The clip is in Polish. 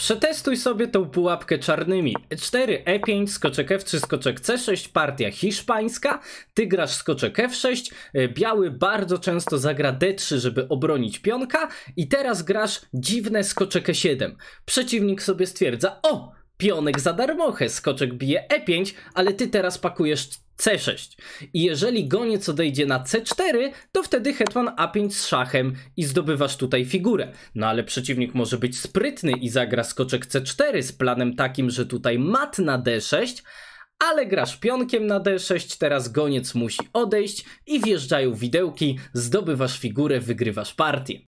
Przetestuj sobie tą pułapkę czarnymi. E4, E5, skoczek F3, skoczek C6, partia hiszpańska. Ty grasz skoczek F6, e, biały bardzo często zagra D3, żeby obronić pionka i teraz grasz dziwne skoczek E7. Przeciwnik sobie stwierdza, o! Pionek za darmochę, skoczek bije E5, ale ty teraz pakujesz C6. I jeżeli goniec odejdzie na C4, to wtedy hetman A5 z szachem i zdobywasz tutaj figurę. No ale przeciwnik może być sprytny i zagra skoczek C4 z planem takim, że tutaj mat na D6, ale grasz pionkiem na D6, teraz goniec musi odejść i wjeżdżają widełki, zdobywasz figurę, wygrywasz partię.